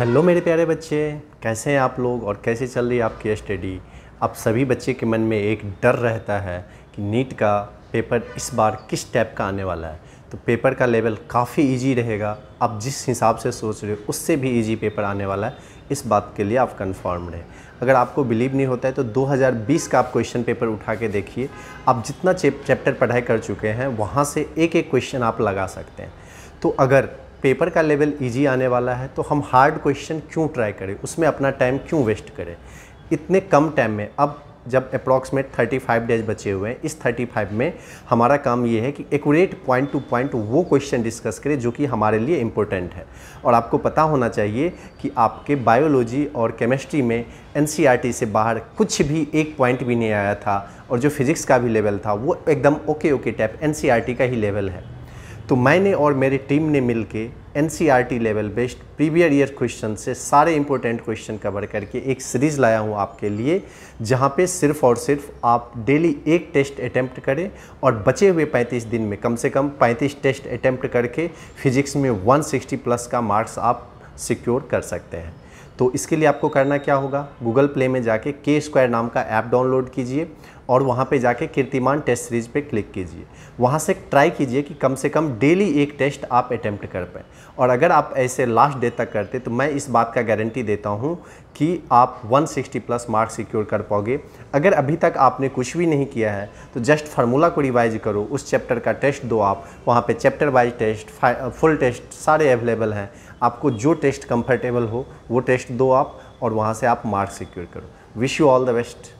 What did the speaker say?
hello मेरे प्यारे बच्चे कैसे हैं आप लोग और कैसे चल रही है आपकी स्टडी आप सभी बच्चे के मन में एक डर रहता है कि नीट का पेपर इस बार किस टाइप का आने वाला है तो पेपर का लेवल काफ़ी इजी रहेगा आप जिस हिसाब से सोच रहे हो उससे भी इजी पेपर आने वाला है इस बात के लिए आप कन्फर्म रहें अगर आपको बिलीव नहीं होता है तो 2020 का आप क्वेश्चन पेपर उठा के देखिए आप जितना चैप्टर पढ़ाई कर चुके हैं वहाँ से एक एक क्वेश्चन आप लगा सकते हैं तो अगर पेपर का लेवल इजी आने वाला है तो हम हार्ड क्वेश्चन क्यों ट्राई करें उसमें अपना टाइम क्यों वेस्ट करें इतने कम टाइम में अब जब अप्रॉक्सीमेट 35 डेज बचे हुए हैं इस 35 में हमारा काम ये है कि एकूरेट पॉइंट टू पॉइंट वो क्वेश्चन डिस्कस करें जो कि हमारे लिए इम्पोर्टेंट है और आपको पता होना चाहिए कि आपके बायोलॉजी और केमिस्ट्री में एन e से बाहर कुछ भी एक पॉइंट भी नहीं आया था और जो फिज़िक्स का भी लेवल था वो एकदम ओके ओके टाइप एन का ही लेवल है तो मैंने और मेरी टीम ने मिल के N level based previous year question से सारे इंपॉर्टेंट क्वेश्चन कवर करके एक सीरीज़ लाया हूँ आपके लिए जहाँ पे सिर्फ और सिर्फ आप डेली एक टेस्ट अटैम्प्ट करें और बचे हुए 35 दिन में कम से कम 35 टेस्ट अटैम्प्ट करके फिजिक्स में 160 प्लस का मार्क्स आप सिक्योर कर सकते हैं तो इसके लिए आपको करना क्या होगा गूगल प्ले में जाके के स्क्वायर नाम का ऐप डाउनलोड कीजिए और वहाँ पे जाके कीर्तिमान टेस्ट सीरीज़ पे क्लिक कीजिए वहाँ से ट्राई कीजिए कि कम से कम डेली एक टेस्ट आप अटैम्प्ट कर पाएँ और अगर आप ऐसे लास्ट डे तक करते तो मैं इस बात का गारंटी देता हूँ कि आप 160 प्लस मार्क्स सिक्योर कर पाओगे अगर अभी तक आपने कुछ भी नहीं किया है तो जस्ट फार्मूला को रिवाइज करो उस चैप्टर का टेस्ट दो आप वहाँ पर chapter wise test full test सारे अवेलेबल हैं आपको जो टेस्ट कम्फर्टेबल हो वो टेस्ट दो आप और वहाँ से आप मार्क्स सिक्योर करो wish you all the best